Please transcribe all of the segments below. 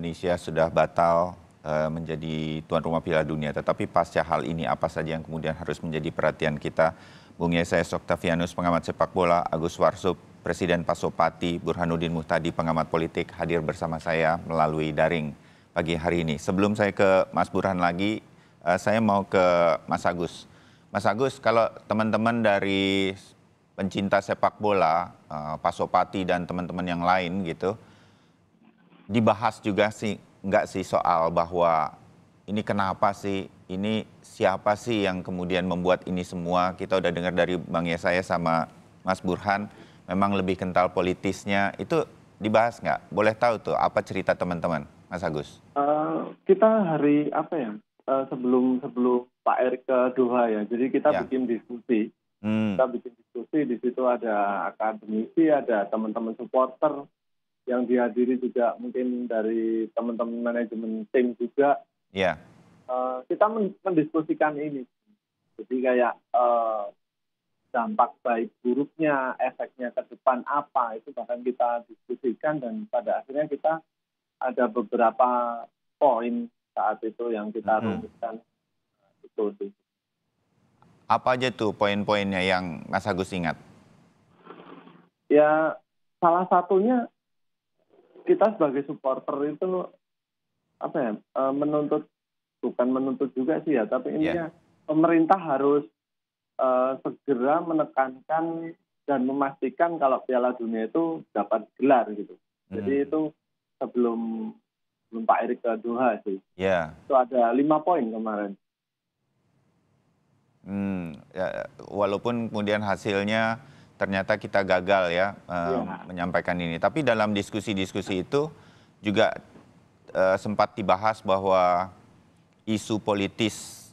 Indonesia sudah batal eh, menjadi tuan rumah Piala Dunia. Tetapi pasca hal ini apa saja yang kemudian harus menjadi perhatian kita? Bung Yesayas Oktavianus, pengamat sepak bola, Agus Warsup, Presiden Pasopati, Burhanuddin Muhtadi, pengamat politik, hadir bersama saya melalui daring pagi hari ini. Sebelum saya ke Mas Burhan lagi, eh, saya mau ke Mas Agus. Mas Agus, kalau teman-teman dari pencinta sepak bola, eh, Pasopati dan teman-teman yang lain gitu, dibahas juga sih nggak sih soal bahwa ini kenapa sih ini siapa sih yang kemudian membuat ini semua kita udah dengar dari bang Yesaya sama Mas Burhan memang lebih kental politisnya itu dibahas nggak boleh tahu tuh apa cerita teman-teman Mas Agus uh, kita hari apa ya uh, sebelum sebelum Pak Erick ke Doha ya jadi kita ya. bikin diskusi hmm. kita bikin diskusi di situ ada akademisi ada teman-teman supporter yang dihadiri juga mungkin dari teman-teman manajemen tim juga. Iya. Yeah. Uh, kita mendiskusikan ini. Jadi kayak uh, dampak baik buruknya, efeknya ke depan apa itu bahkan kita diskusikan dan pada akhirnya kita ada beberapa poin saat itu yang kita mm -hmm. rumuskan itu sih. Apa aja tuh poin-poinnya yang Mas Agus ingat? Ya salah satunya kita sebagai supporter itu apa ya e, menuntut bukan menuntut juga sih ya tapi iya. intinya yeah. pemerintah harus uh, segera menekankan dan memastikan kalau Piala Dunia itu dapat gelar gitu mm. jadi hmm. itu sebelum belum Pak Erick ke Doha sih yeah. itu ada lima poin kemarin hmm, ya, walaupun kemudian hasilnya ternyata kita gagal ya, uh, ya. menyampaikan ini. Tapi dalam diskusi-diskusi itu juga uh, sempat dibahas bahwa isu politis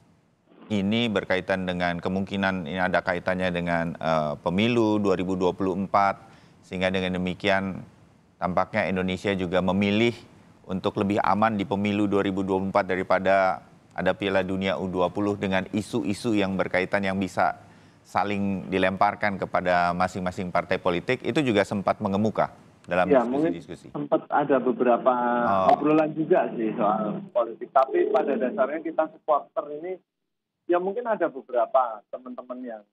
ini berkaitan dengan kemungkinan ini ada kaitannya dengan uh, pemilu 2024 sehingga dengan demikian tampaknya Indonesia juga memilih untuk lebih aman di pemilu 2024 daripada ada Piala Dunia U20 dengan isu-isu yang berkaitan yang bisa saling dilemparkan kepada masing-masing partai politik itu juga sempat mengemuka dalam diskusi diskusi Ya, Sempat ada beberapa oh. obrolan juga sih soal politik, tapi pada dasarnya kita supporter ini ya mungkin ada beberapa teman-teman yang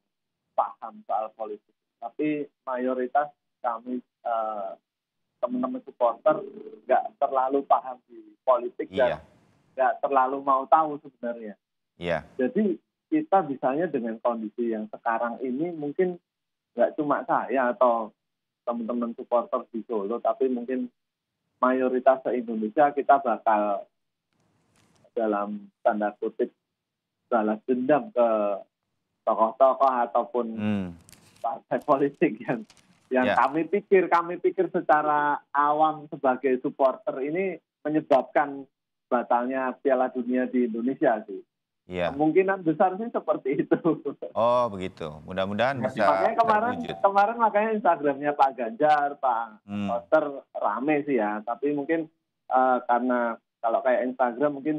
paham soal politik, tapi mayoritas kami uh, teman-teman supporter nggak terlalu paham di politik iya. dan nggak terlalu mau tahu sebenarnya. Iya. Jadi kita bisanya dengan kondisi yang sekarang ini mungkin nggak cuma saya atau teman-teman supporter di Solo, tapi mungkin mayoritas se-Indonesia kita bakal dalam tanda kutip balas dendam ke tokoh-tokoh ataupun hmm. partai politik yang yang yeah. kami pikir kami pikir secara awam sebagai supporter ini menyebabkan batalnya Piala Dunia di Indonesia sih. Ya, Kemungkinan besar sih seperti itu. Oh begitu. Mudah-mudahan bisa. Makanya kemarin terwujud. kemarin makanya Instagramnya Pak Ganjar, Pak hmm. Poster rame sih ya. Tapi mungkin uh, karena kalau kayak Instagram mungkin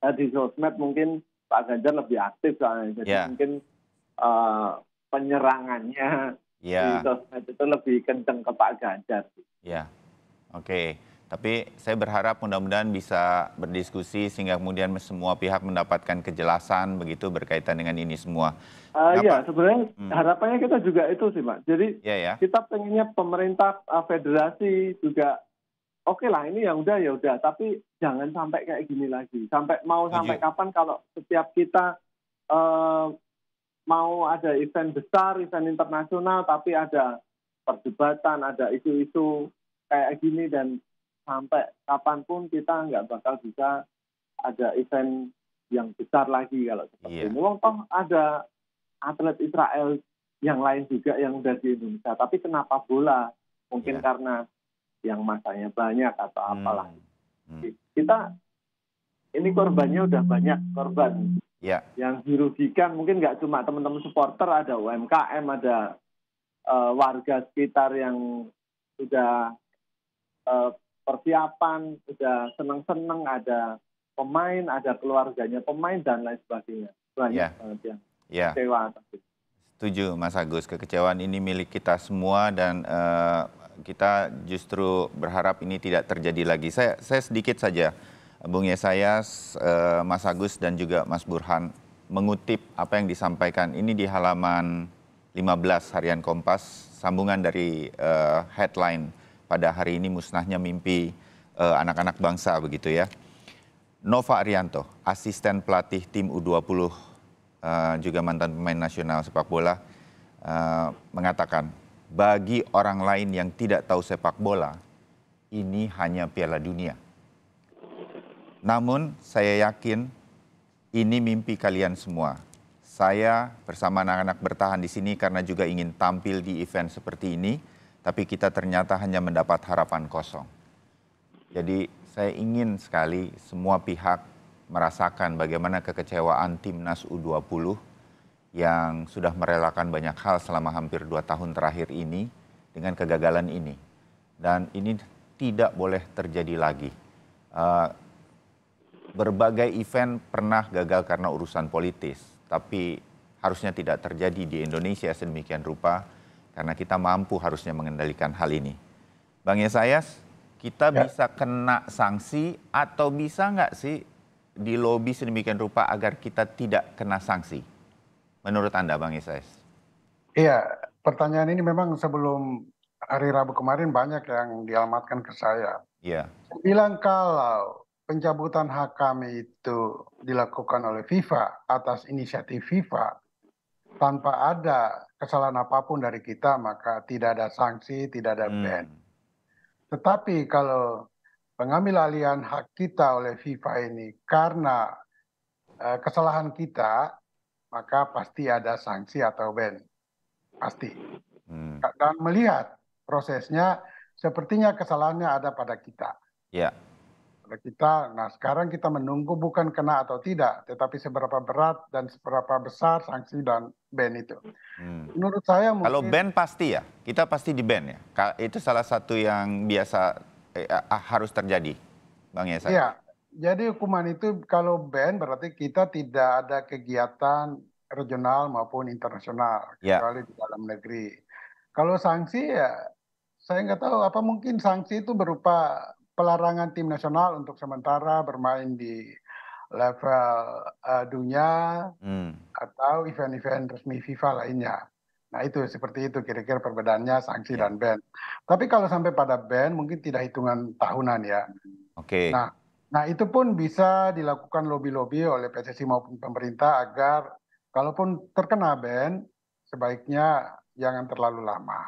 uh, di sosmed mungkin Pak Ganjar lebih aktif soalnya. Jadi yeah. mungkin uh, penyerangannya yeah. di sosmed itu lebih kenceng ke Pak Ganjar. Iya. Oke. Okay. Tapi saya berharap mudah-mudahan bisa berdiskusi sehingga kemudian semua pihak mendapatkan kejelasan begitu berkaitan dengan ini semua. Uh, sebenarnya hmm. harapannya kita juga itu sih, Pak. Jadi yeah, yeah. kita pengennya pemerintah ah, federasi juga oke okay lah ini ya udah ya udah, tapi jangan sampai kayak gini lagi. Sampai mau Tujuh. sampai kapan kalau setiap kita uh, mau ada event besar, event internasional, tapi ada perdebatan, ada isu-isu kayak gini dan sampai kapanpun kita nggak bakal bisa ada event yang besar lagi kalau seperti yeah. ini. Wong toh ada atlet Israel yang lain juga yang udah di Indonesia. Tapi kenapa bola? Mungkin yeah. karena yang masanya banyak atau hmm. apalah. Hmm. Hmm. Kita ini korbannya udah banyak korban. Yeah. Yang dirugikan mungkin nggak cuma teman-teman supporter, ada UMKM, ada uh, warga sekitar yang sudah uh, persiapan, sudah senang-senang ada pemain, ada keluarganya pemain dan lain sebagainya. Banyak yeah. banget yang yeah. kecewa. Setuju Mas Agus, kekecewaan ini milik kita semua dan uh, kita justru berharap ini tidak terjadi lagi. Saya, saya sedikit saja, Bung Yesaya, eh, Mas Agus dan juga Mas Burhan mengutip apa yang disampaikan. Ini di halaman 15 harian Kompas, sambungan dari uh, headline pada hari ini musnahnya mimpi eh, anak-anak uh, bangsa begitu ya. Nova Arianto, asisten pelatih tim U20 uh, eh, juga mantan pemain nasional sepak bola uh, mengatakan bagi orang lain yang tidak tahu sepak bola ini hanya Piala Dunia. Namun saya yakin ini mimpi kalian semua. Saya bersama anak-anak bertahan di sini karena juga ingin tampil di event seperti ini tapi kita ternyata hanya mendapat harapan kosong. Jadi saya ingin sekali semua pihak merasakan bagaimana kekecewaan timnas U20 yang sudah merelakan banyak hal selama hampir dua tahun terakhir ini dengan kegagalan ini. Dan ini tidak boleh terjadi lagi. Uh, berbagai event pernah gagal karena urusan politis, tapi harusnya tidak terjadi di Indonesia sedemikian rupa karena kita mampu harusnya mengendalikan hal ini. Bang Yesayas, kita ya. bisa kena sanksi atau bisa nggak sih di lobby sedemikian rupa agar kita tidak kena sanksi? Menurut Anda, Bang Yesayas? Iya, pertanyaan ini memang sebelum hari Rabu kemarin banyak yang dialamatkan ke saya. Iya. bilang kalau pencabutan hak kami itu dilakukan oleh FIFA atas inisiatif FIFA, tanpa ada kesalahan apapun dari kita maka tidak ada sanksi, tidak ada hmm. ban. Tetapi kalau pengambil alihan hak kita oleh FIFA ini karena uh, kesalahan kita, maka pasti ada sanksi atau ban. Pasti. Hmm. Dan melihat prosesnya, sepertinya kesalahannya ada pada kita. Ya. Pada kita. Nah, sekarang kita menunggu bukan kena atau tidak, tetapi seberapa berat dan seberapa besar sanksi dan band itu. Hmm. Menurut saya mungkin... Kalau band pasti ya, kita pasti di band ya. Itu salah satu yang biasa eh, harus terjadi, Bang Yesa. Iya, jadi hukuman itu kalau band berarti kita tidak ada kegiatan regional maupun internasional, ya. kecuali di dalam negeri. Kalau sanksi ya, saya nggak tahu apa mungkin sanksi itu berupa pelarangan tim nasional untuk sementara bermain di level uh, dunia hmm. atau event-event resmi FIFA lainnya. Nah itu seperti itu kira-kira perbedaannya sanksi yeah. dan ban. Tapi kalau sampai pada ban mungkin tidak hitungan tahunan ya. Oke. Okay. Nah, nah itu pun bisa dilakukan lobby-lobby oleh PSSI maupun pemerintah agar kalaupun terkena ban sebaiknya jangan terlalu lama.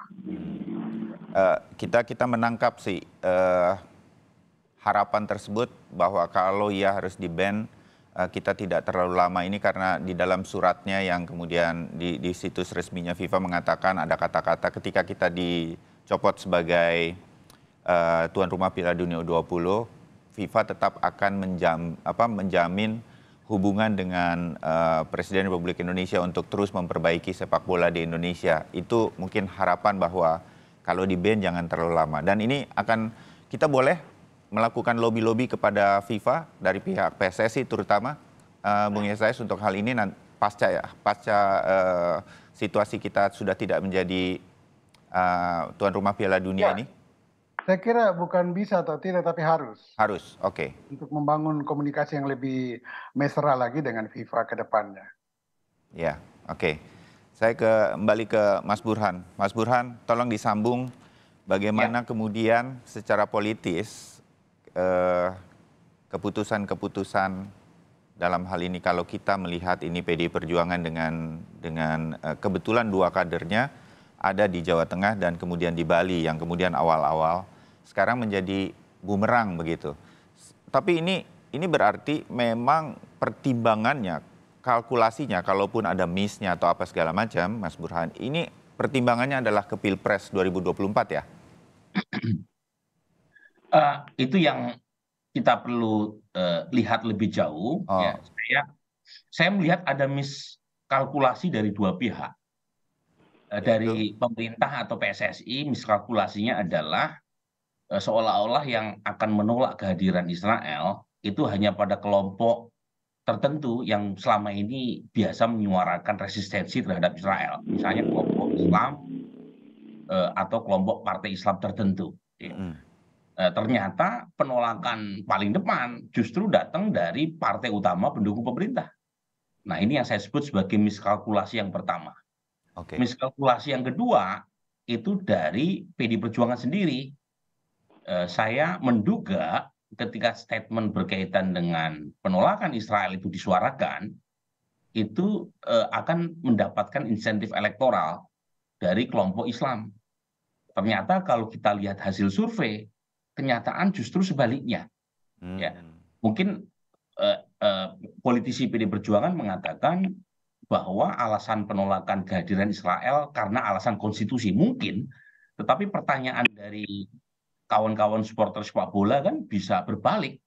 Uh, kita kita menangkap sih uh, harapan tersebut bahwa kalau ia harus di ban Eh, kita tidak terlalu lama ini karena di dalam suratnya yang kemudian di, di situs resminya FIFA mengatakan ada kata-kata ketika kita dicopot sebagai uh, tuan rumah Piala Dunia U20, FIFA tetap akan menjam, apa, menjamin hubungan dengan uh, Presiden Republik Indonesia untuk terus memperbaiki sepak bola di Indonesia. Itu mungkin harapan bahwa kalau di band jangan terlalu lama dan ini akan kita boleh melakukan lobby-lobby kepada FIFA dari pihak PSSI terutama uh, Bung ya. Yesayas untuk hal ini nanti, pasca ya pasca uh, situasi kita sudah tidak menjadi uh, tuan rumah Piala Dunia ya. ini? Saya kira bukan bisa atau tidak, tapi harus. Harus, oke. Okay. Untuk membangun komunikasi yang lebih mesra lagi dengan FIFA ke depannya. Ya, oke. Okay. Saya kembali ke Mas Burhan. Mas Burhan, tolong disambung bagaimana ya. kemudian secara politis Eh, keputusan-keputusan dalam hal ini kalau kita melihat ini PD Perjuangan dengan dengan eh, kebetulan dua kadernya ada di Jawa Tengah dan kemudian di Bali yang kemudian awal-awal sekarang menjadi bumerang begitu. Tapi ini ini berarti memang pertimbangannya, kalkulasinya kalaupun ada miss-nya atau apa segala macam Mas Burhan, ini pertimbangannya adalah ke Pilpres 2024 ya. Eh, itu yang kita perlu eh, lihat lebih jauh oh. ya. saya melihat ada miskalkulasi dari dua pihak eh, ya, dari pemerintah atau PSSI miskalkulasinya adalah seolah-olah yang akan menolak kehadiran Israel itu hanya pada kelompok tertentu yang selama ini biasa menyuarakan resistensi terhadap Israel, misalnya kelompok Islam atau kelompok partai Islam tertentu. Mm. Eh, ternyata penolakan paling depan justru datang dari partai utama pendukung pemerintah. Nah ini yang saya sebut sebagai miskalkulasi yang pertama. Okay. Miskalkulasi yang kedua itu dari PD Perjuangan sendiri. Eh, saya menduga ketika statement berkaitan dengan penolakan Israel itu disuarakan, itu eh, akan mendapatkan insentif elektoral dari kelompok Islam. Ternyata kalau kita lihat hasil survei, kenyataan justru sebaliknya. Hmm. Ya. Mungkin eh, eh, politisi PD Perjuangan mengatakan bahwa alasan penolakan kehadiran Israel karena alasan konstitusi mungkin, tetapi pertanyaan dari kawan-kawan supporter sepak bola kan bisa berbalik.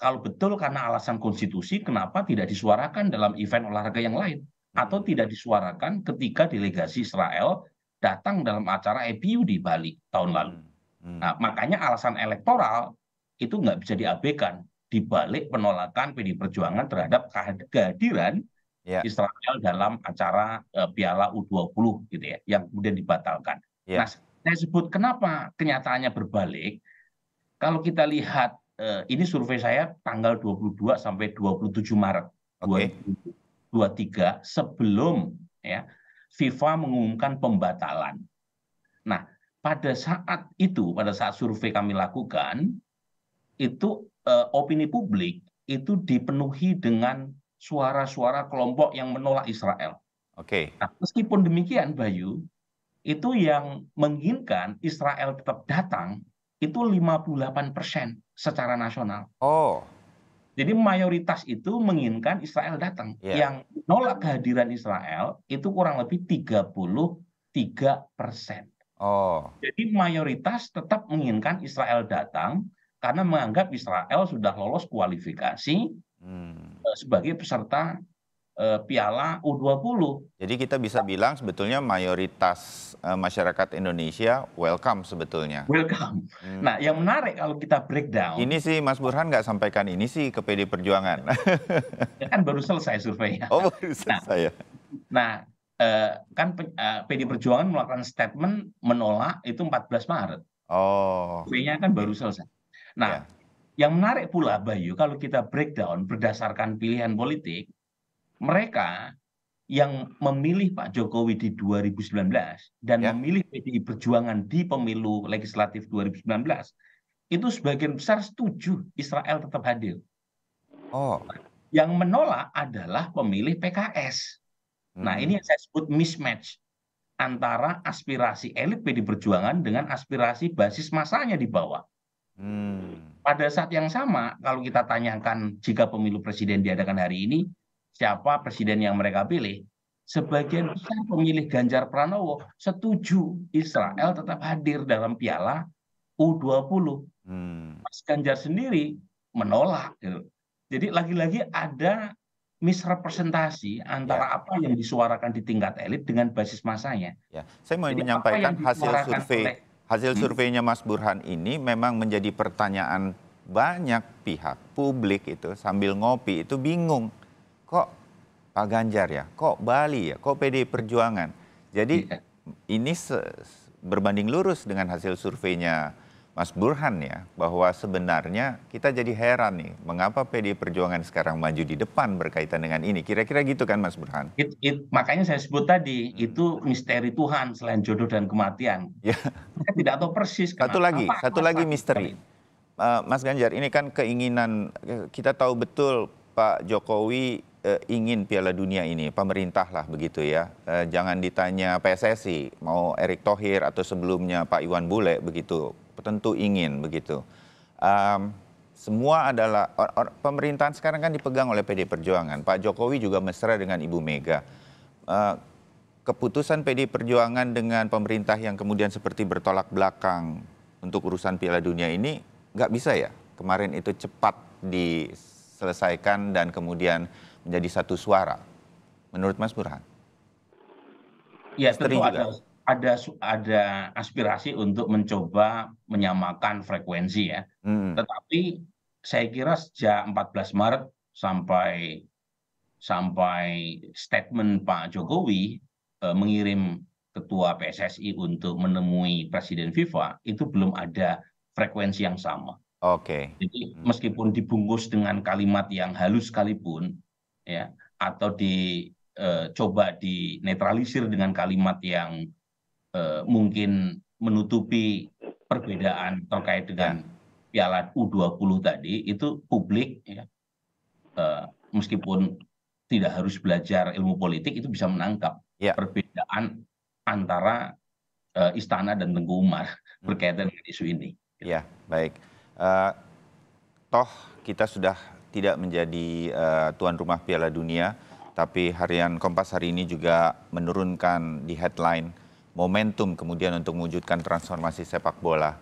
Kalau betul karena alasan konstitusi, kenapa tidak disuarakan dalam event olahraga yang lain? Atau hmm. tidak disuarakan ketika delegasi Israel datang dalam acara EPU di Bali tahun lalu? Hmm. Hmm. nah makanya alasan elektoral itu nggak bisa diabaikan dibalik penolakan pdi perjuangan terhadap kehadiran ya. Israel dalam acara eh, Piala U20 gitu ya yang kemudian dibatalkan. Ya. Nah, saya sebut kenapa kenyataannya berbalik. Kalau kita lihat eh, ini survei saya tanggal 22 sampai 27 Maret okay. 2023 sebelum ya FIFA mengumumkan pembatalan. Nah, pada saat itu pada saat survei kami lakukan itu eh, opini publik itu dipenuhi dengan suara-suara kelompok yang menolak Israel. Oke. Okay. Nah, meskipun demikian Bayu, itu yang menginginkan Israel tetap datang itu 58% secara nasional. Oh. Jadi mayoritas itu menginginkan Israel datang. Yeah. Yang nolak kehadiran Israel itu kurang lebih 33 persen. Oh, Jadi mayoritas tetap menginginkan Israel datang karena menganggap Israel sudah lolos kualifikasi hmm. Eh, sebagai peserta eh, Piala U20. Jadi kita bisa bilang sebetulnya mayoritas eh, masyarakat Indonesia welcome sebetulnya. Welcome. Hmm. Nah, yang menarik kalau kita breakdown. Ini sih Mas Burhan nggak sampaikan ini sih ke PD Perjuangan. ya kan baru selesai surveinya. Oh, baru nah. selesai. Ya. Nah, nah Eh, kan PD eh, Perjuangan melakukan statement menolak itu 14 Maret. Oh. V-nya kan baru selesai. Nah, yeah. yang menarik pula Bayu kalau kita breakdown berdasarkan pilihan politik, mereka yang memilih Pak Jokowi di 2019 dan yeah. memilih PDI Perjuangan di pemilu legislatif 2019 itu sebagian besar setuju Israel tetap hadir. Oh. Yang menolak adalah pemilih PKS. Nah hmm. ini yang saya sebut mismatch antara aspirasi elit PD Perjuangan dengan aspirasi basis masanya di bawah. Hmm. Pada saat yang sama, kalau kita tanyakan jika pemilu presiden diadakan hari ini, siapa presiden yang mereka pilih? Sebagian besar pemilih Ganjar Pranowo setuju Israel tetap hadir dalam piala U20. Hmm. Mas Ganjar sendiri menolak. Gitu. Jadi lagi-lagi ada misrepresentasi antara ya. apa yang disuarakan di tingkat elit dengan basis masanya. Ya. Saya mau Jadi menyampaikan hasil survei oleh... hasil hmm? surveinya Mas Burhan ini memang menjadi pertanyaan banyak pihak publik itu sambil ngopi itu bingung kok Pak Ganjar ya, kok Bali ya, kok PD Perjuangan. Jadi ya. ini berbanding lurus dengan hasil surveinya Mas Burhan ya bahwa sebenarnya kita jadi heran nih mengapa PD Perjuangan sekarang maju di depan berkaitan dengan ini. Kira-kira gitu kan Mas Burhan? It, it, makanya saya sebut tadi hmm. itu misteri Tuhan selain jodoh dan kematian. Ya. Kita tidak tahu persis. Satu kenapa. lagi, apa, satu apa, lagi apa, misteri. Uh, Mas Ganjar, ini kan keinginan kita tahu betul Pak Jokowi uh, ingin Piala Dunia ini, pemerintah lah begitu ya. Uh, jangan ditanya PSSI, mau Erick Thohir atau sebelumnya Pak Iwan Bule begitu tentu ingin begitu. Um, semua adalah or, or, pemerintahan sekarang kan dipegang oleh PD Perjuangan. Pak Jokowi juga mesra dengan Ibu Mega. Uh, keputusan PD Perjuangan dengan pemerintah yang kemudian seperti bertolak belakang untuk urusan Piala Dunia ini nggak bisa ya. Kemarin itu cepat diselesaikan dan kemudian menjadi satu suara. Menurut Mas Burhan? Ya, tentu ada ada ada aspirasi untuk mencoba menyamakan frekuensi ya hmm. tetapi saya kira sejak 14 maret sampai sampai statement pak jokowi e, mengirim ketua pssi untuk menemui presiden fifa itu belum ada frekuensi yang sama Oke. Okay. Jadi hmm. meskipun dibungkus dengan kalimat yang halus sekalipun, ya, atau dicoba e, eh, dinetralisir dengan kalimat yang eh, mungkin menutupi perbedaan terkait dengan ya. Piala U20 tadi itu publik ya eh, meskipun tidak harus belajar ilmu politik itu bisa menangkap ya. perbedaan antara eh, istana dan Tengku Umar hmm. berkaitan dengan isu ini. Ya, baik. Uh, toh kita sudah tidak menjadi uh, tuan rumah Piala Dunia, tapi harian Kompas hari ini juga menurunkan di headline momentum kemudian untuk mewujudkan transformasi sepak bola.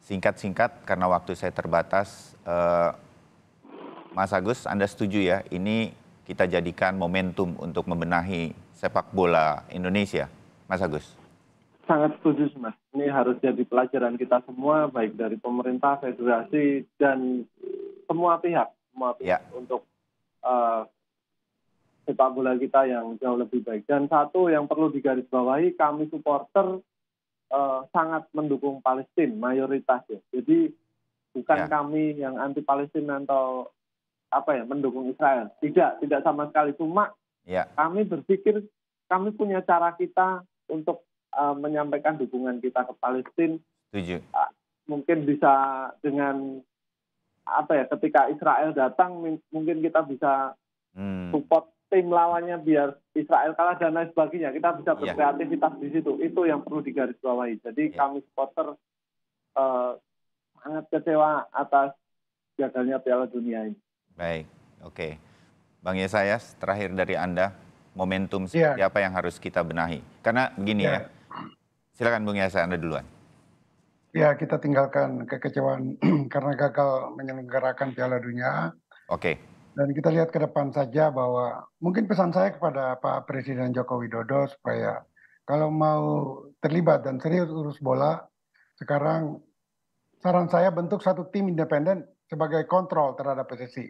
Singkat-singkat karena waktu saya terbatas, eh, Mas Agus, Anda setuju ya ini kita jadikan momentum untuk membenahi sepak bola Indonesia, Mas Agus? Sangat setuju, Mas. Ini harus jadi pelajaran kita semua, baik dari pemerintah, federasi, dan semua pihak, semua pihak ya. untuk uh, sepak bola kita yang jauh lebih baik. Dan satu yang perlu digarisbawahi, kami supporter uh, sangat mendukung Palestina mayoritas ya. Jadi bukan ya. kami yang anti Palestina atau apa ya mendukung Israel. Tidak, tidak sama sekali. Cuma ya. kami berpikir kami punya cara kita untuk uh, menyampaikan dukungan kita ke Palestina. Uh, mungkin bisa dengan apa ya ketika Israel datang mungkin kita bisa hmm. support tim lawannya biar Israel kalah dan lain sebagainya. Kita bisa iya. berkreativitas yeah. di situ. Itu yang perlu digarisbawahi. Jadi yeah. kami supporter uh, eh, sangat kecewa atas gagalnya Piala Dunia ini. Baik, oke. Okay. Bang Yesayas, terakhir dari Anda, momentum iya. seperti yeah. apa yang harus kita benahi? Karena begini yeah. ya, silakan Bung Yesayas Anda duluan. Ya, kita tinggalkan kekecewaan karena gagal menyelenggarakan Piala Dunia. Oke. Okay dan kita lihat ke depan saja bahwa mungkin pesan saya kepada Pak Presiden Joko Widodo supaya kalau mau terlibat dan serius urus bola, sekarang saran saya bentuk satu tim independen sebagai kontrol terhadap PSSI.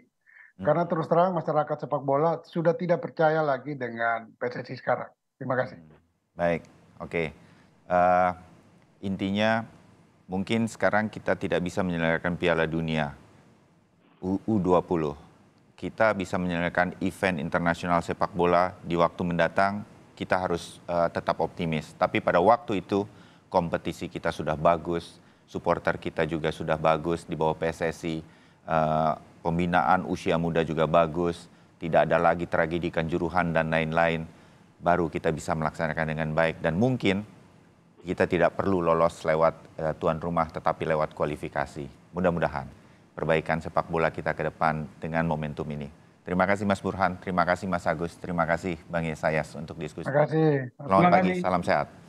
Hmm. Karena terus terang masyarakat sepak bola sudah tidak percaya lagi dengan PSSI sekarang. Terima kasih. Hmm. Baik, oke. Okay. Uh, eh, intinya mungkin sekarang kita tidak bisa menyelenggarakan Piala Dunia U20 kita bisa menyelenggarakan event internasional sepak bola di waktu mendatang, kita harus uh, tetap optimis. Tapi pada waktu itu kompetisi kita sudah bagus, supporter kita juga sudah bagus di bawah PSSI, uh, eh, pembinaan usia muda juga bagus, tidak ada lagi tragedi kanjuruhan dan lain-lain. Baru kita bisa melaksanakan dengan baik dan mungkin kita tidak perlu lolos lewat uh, tuan rumah tetapi lewat kualifikasi. Mudah-mudahan perbaikan sepak bola kita ke depan dengan momentum ini. Terima kasih Mas Burhan, terima kasih Mas Agus, terima kasih Bang Yesayas untuk diskusi. Terima kasih. Selamat pagi, salam sehat.